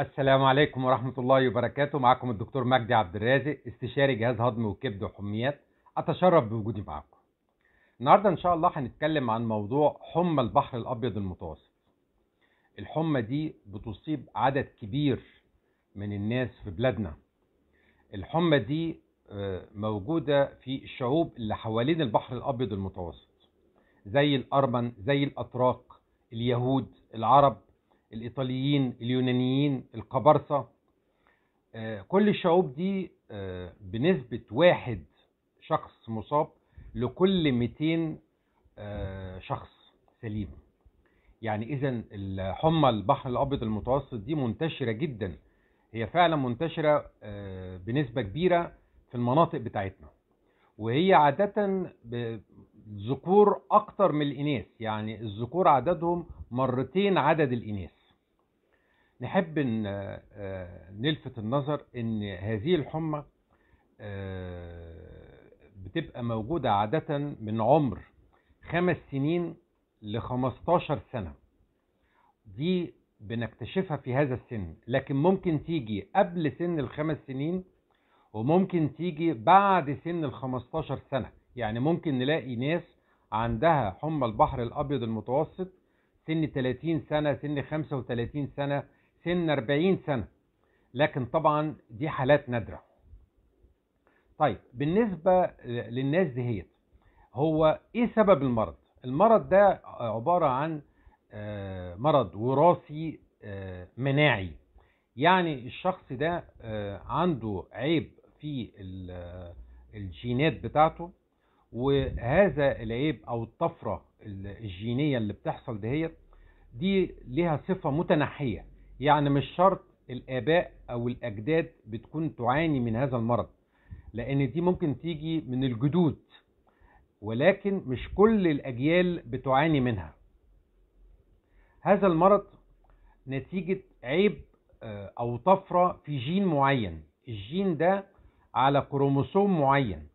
السلام عليكم ورحمة الله وبركاته معكم الدكتور مجدي عبد الرازق استشاري جهاز هضم وكبد وحميات أتشرف بوجودي معكم النهاردة إن شاء الله هنتكلم عن موضوع حمى البحر الأبيض المتوسط الحمى دي بتصيب عدد كبير من الناس في بلادنا الحمى دي آه، موجودة في الشعوب اللي حوالين البحر الأبيض المتوسط زي الأرمن زي الأتراك اليهود العرب الإيطاليين اليونانيين القبرصة آه، كل الشعوب دي آه، بنسبة واحد شخص مصاب لكل 200 آه، شخص سليم يعني إذا الحمى البحر الأبيض المتوسط دي منتشرة جدا هي فعلا منتشرة بنسبة كبيرة في المناطق بتاعتنا وهي عادة ذكور أكتر من الإناث يعني الذكور عددهم مرتين عدد الإناث نحب ان آه، نلفت النظر ان هذه الحمى آه، بتبقى موجودة عادة من عمر خمس سنين ل 15 سنة دي بنكتشفها في هذا السن لكن ممكن تيجي قبل سن الخمس سنين وممكن تيجي بعد سن ال 15 سنة يعني ممكن نلاقي ناس عندها حمى البحر الأبيض المتوسط سن 30 سنة سن 35 سنة سن 40 سنة لكن طبعا دي حالات نادرة طيب بالنسبة للناس دهيت هو ايه سبب المرض المرض ده عبارة عن آه، مرض وراثي آه، مناعي يعني الشخص ده آه، عنده عيب في الجينات بتاعته وهذا العيب او الطفره الجينيه اللي بتحصل دهيت دي ليها صفه متنحيه يعني مش شرط الآباء أو الأجداد بتكون تعاني من هذا المرض لأن دي ممكن تيجي من الجدود ولكن مش كل الأجيال بتعاني منها هذا المرض نتيجة عيب آه، أو طفرة في جين معين الجين ده على كروموسوم معين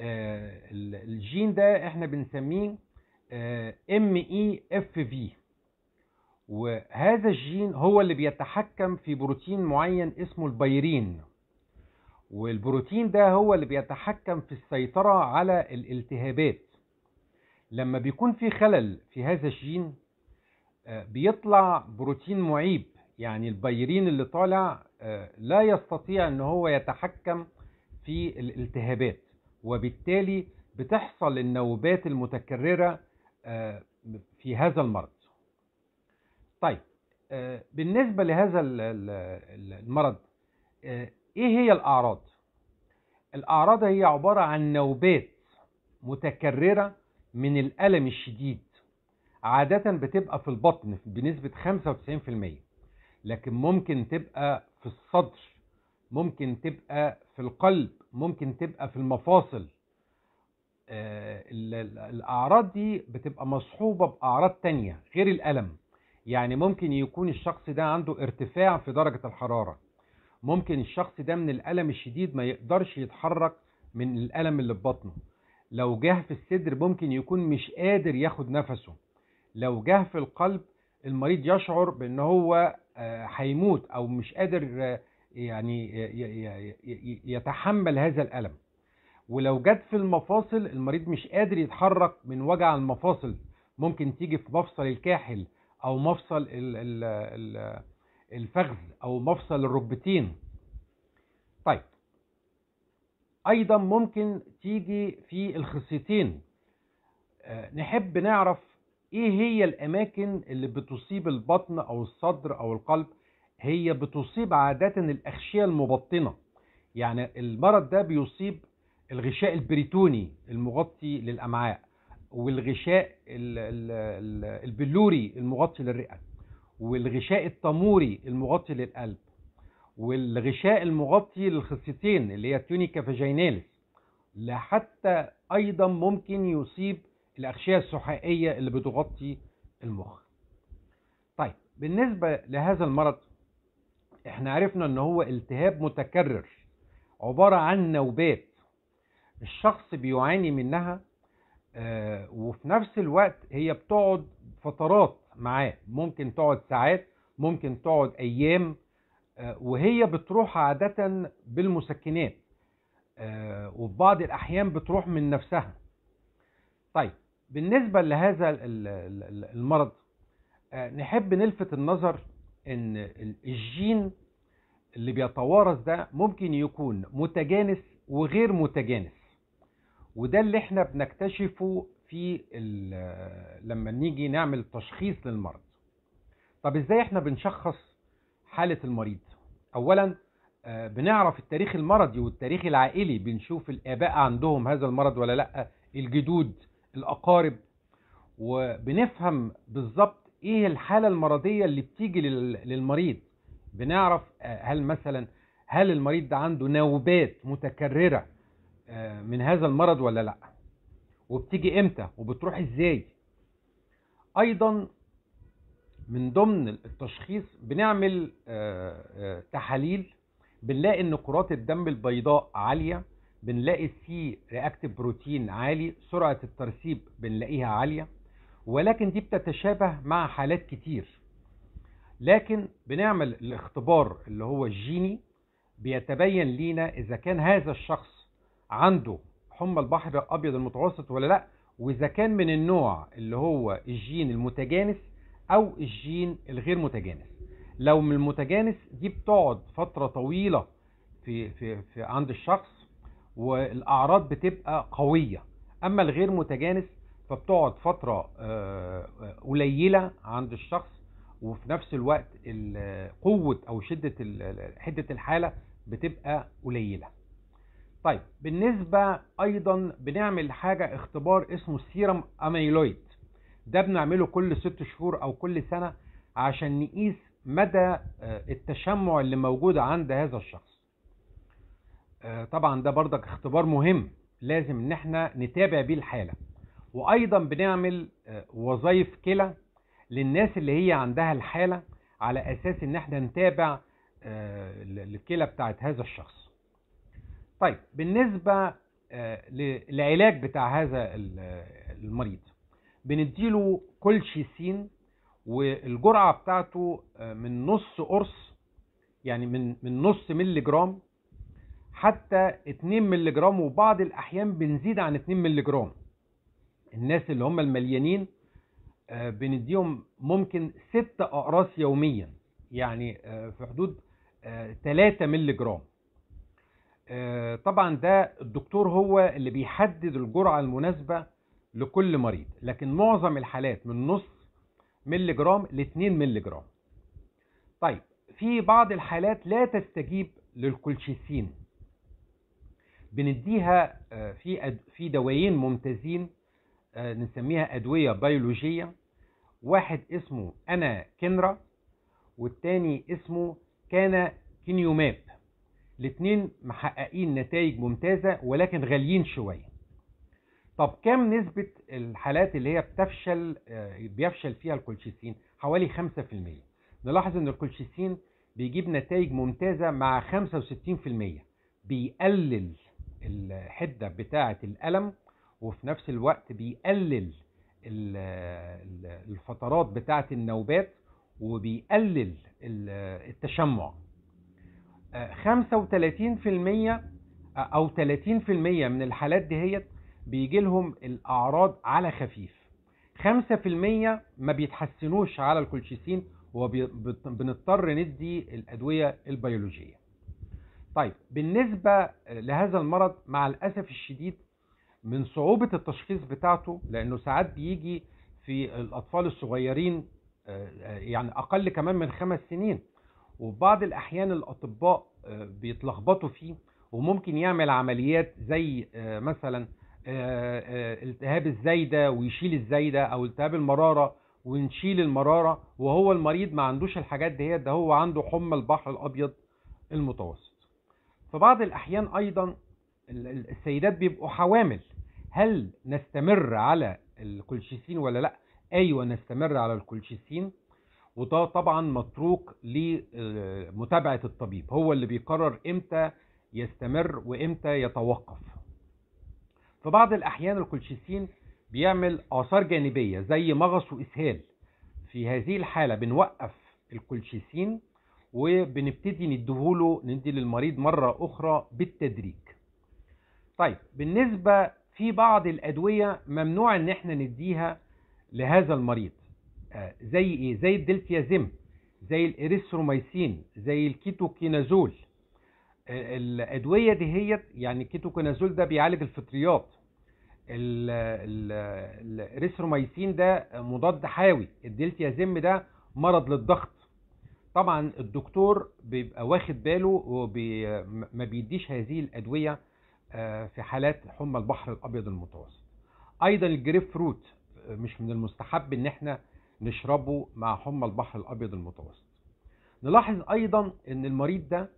آه، الجين ده احنا بنسميه آه، MEFV وهذا الجين هو اللي بيتحكم في بروتين معين اسمه البيرين والبروتين ده هو اللي بيتحكم في السيطرة على الالتهابات لما بيكون في خلل في هذا الجين آه، بيطلع بروتين معيب يعني البيرين اللي طالع آه، لا يستطيع ان هو يتحكم في الالتهابات وبالتالي بتحصل النوبات المتكررة آه، في هذا المرض طيب آه، بالنسبة لهذا المرض آه، ايه هي الأعراض؟ الأعراض هي عبارة عن نوبات متكررة من الألم الشديد عادة بتبقى في البطن بنسبة 95% لكن ممكن تبقى في الصدر ممكن تبقى في القلب ممكن تبقى في المفاصل آه، الأعراض دي بتبقى مصحوبة بأعراض تانية غير الألم يعني ممكن يكون الشخص ده عنده ارتفاع في درجة الحرارة ممكن الشخص ده من الألم الشديد ما يقدرش يتحرك من الألم اللي في بطنه لو جه في الصدر ممكن يكون مش قادر ياخد نفسه لو جه في القلب المريض يشعر بأن هو آه، هيموت أو مش قادر آه، يعني يتحمل هذا الألم ولو جت في المفاصل المريض مش قادر يتحرك من وجع المفاصل ممكن تيجي في مفصل الكاحل او مفصل الفخذ او مفصل الركبتين طيب ايضا ممكن تيجي في الخصيتين آه، نحب نعرف ايه هي الاماكن اللي بتصيب البطن او الصدر او القلب هي بتصيب عادة الاغشية المبطنة يعني المرض ده بيصيب الغشاء البريتوني المغطي للامعاء والغشاء البلوري المغطي للرئة والغشاء الطموري المغطي للقلب والغشاء المغطي للخصيتين اللي هي التونيكا فاجيناليس لحتى ايضا ممكن يصيب الاغشيه السحائيه اللي بتغطي المخ طيب بالنسبه لهذا المرض احنا عرفنا ان هو التهاب متكرر عباره عن نوبات الشخص بيعاني منها آه، وفي نفس الوقت هي بتقعد فترات معاه ممكن تقعد ساعات ممكن تقعد ايام آه، وهي بتروح عادة بالمسكنات آه، وفي بعض الأحيان بتروح من نفسها طيب بالنسبة لهذا المرض نحب نلفت النظر أن الجين اللي بيتوارث ده ممكن يكون متجانس وغير متجانس وده اللي احنا بنكتشفه في لما نيجي نعمل تشخيص للمرض طب ازاي احنا بنشخص حالة المريض اولا آه، بنعرف التاريخ المرضي والتاريخ العائلي بنشوف الاباء عندهم هذا المرض ولا لا الجدود الاقارب وبنفهم بالظبط ايه الحالة المرضية اللي بتيجي للمريض بنعرف آه، هل مثلا هل المريض ده عنده نوبات متكررة آه، من هذا المرض ولا لا وبتيجي امتى وبتروح ازاي ايضا من ضمن التشخيص بنعمل آه، آه، تحاليل بنلاقي ان كرات الدم البيضاء عاليه بنلاقي السي رياكتيف بروتين عالي سرعه الترسيب بنلاقيها عاليه ولكن دي بتتشابه مع حالات كتير لكن بنعمل الاختبار اللي هو الجيني بيتبين لينا اذا كان هذا الشخص عنده حمى البحر الابيض المتوسط ولا لا واذا كان من النوع اللي هو الجين المتجانس او الجين الغير متجانس لو من المتجانس دي بتقعد فتره طويله في في, في عند الشخص والاعراض بتبقى قويه اما الغير متجانس فبتقعد فتره آه، قليله عند الشخص وفي نفس الوقت قوه او شده حده الحاله بتبقى قليله طيب بالنسبة أيضا بنعمل حاجة اختبار اسمه السيرم أميلويد ده بنعمله كل ست شهور أو كل سنة عشان نقيس مدى آه، التشمع اللي موجود عند هذا الشخص آه، طبعا ده برضك اختبار مهم لازم ان احنا نتابع بيه الحالة وايضا بنعمل آه، وظائف كلى للناس اللي هي عندها الحالة على اساس ان احنا نتابع الكلى بتاعت هذا الشخص طيب بالنسبة آه، للعلاج بتاع هذا المريض بنديله كولشيسين والجرعة بتاعته آه، من نص قرص يعني من من نص ملي جرام حتى 2 ملي جرام وبعض الأحيان بنزيد عن 2 ملي جرام الناس اللي هم المليانين آه، بنديهم ممكن 6 أقراص يوميا يعني في حدود 3 ملي جرام آه، طبعا ده الدكتور هو اللي بيحدد الجرعة المناسبة لكل مريض لكن معظم الحالات من نص ملي جرام ل 2 ملي جرام طيب في بعض الحالات لا تستجيب للكولشيسين بنديها آه، في في دوايين ممتازين آه، نسميها ادويه بيولوجيه واحد اسمه انا كنرا والتاني اسمه كان كينيوماب الاتنين محققين نتائج ممتازة ولكن غاليين شوية طب كم نسبة الحالات اللي هي بتفشل آه، بيفشل فيها الكولشيسين حوالي 5% نلاحظ ان الكولشيسين بيجيب نتائج ممتازة مع 65% بيقلل الحدة بتاعة الألم وفي نفس الوقت بيقلل الفترات بتاعة النوبات وبيقلل التشمع 35% او 30% من الحالات دهيت بيجي لهم الاعراض على خفيف 5% ما بيتحسنوش على الكولشيسين وبنضطر ندي الادويه البيولوجيه طيب بالنسبه لهذا المرض مع الاسف الشديد من صعوبه التشخيص بتاعته لانه ساعات بيجي في الاطفال الصغيرين آه، آه، يعني اقل كمان من خمس سنين وفي بعض الأحيان الأطباء آه، بيتلخبطوا فيه وممكن يعمل عمليات زي آه، مثلا آه، التهاب الزايدة ويشيل الزايدة أو التهاب المرارة ونشيل المرارة وهو المريض ما عندوش الحاجات دي ده هو عنده حمى البحر الأبيض المتوسط في بعض الأحيان أيضا السيدات بيبقوا حوامل هل نستمر على الكولشيسين ولا لا ايوه نستمر على الكولشيسين وده طبعا متروك لمتابعة الطبيب هو اللي بيقرر امتى يستمر وامتى يتوقف في بعض الأحيان الكولشيسين بيعمل آثار جانبية زي مغص وإسهال في هذه الحالة بنوقف الكولشيسين وبنبتدي نديهوله ندي للمريض مرة أخرى بالتدريج طيب بالنسبة في بعض الأدوية ممنوع إن احنا نديها لهذا المريض آه، زي ايه زي الدلتيازيم زي الاريثروميسين زي الكيتوكينازول آه، الادويه دي هي يعني الكيتوكينازول ده بيعالج الفطريات الاريثروميسين ده مضاد حيوي الدلتيازيم ده مرض للضغط طبعا الدكتور بيبقى واخد باله وما بيديش هذه الادويه آه، في حالات حمى البحر الابيض المتوسط ايضا الجريب فروت مش من المستحب ان احنا نشربه مع حمى البحر الأبيض المتوسط نلاحظ أيضا أن المريض ده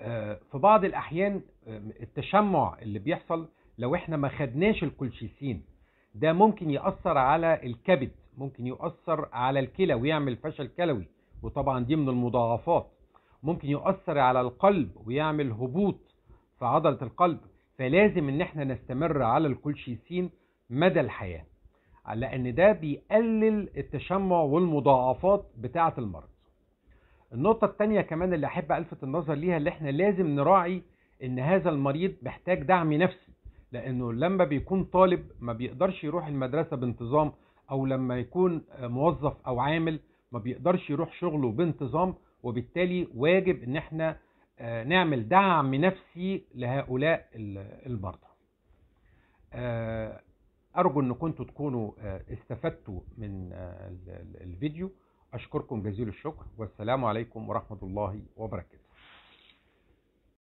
آه، في بعض الأحيان آه، التشمع اللي بيحصل لو احنا ما خدناش الكولشيسين ده ممكن يأثر على الكبد ممكن يؤثر على الكلى ويعمل فشل كلوي وطبعا دي من المضاعفات ممكن يؤثر على القلب ويعمل هبوط في عضلة القلب فلازم ان احنا نستمر على الكولشيسين مدى الحياه لأن ده بيقلل التشمع والمضاعفات بتاعة المرض النقطة الثانيه كمان اللي أحب ألفت النظر ليها اللي احنا لازم نراعي إن هذا المريض محتاج دعم نفسي لأنه لما بيكون طالب ما بيقدرش يروح المدرسة بانتظام أو لما يكون موظف أو عامل ما بيقدرش يروح شغله بانتظام وبالتالي واجب إن احنا آه، نعمل دعم نفسي لهؤلاء المرضى آه، أرجو أن كنتوا تكونوا آه، استفدتوا من آه، الفيديو أشكركم جزيل الشكر والسلام عليكم ورحمة الله وبركاته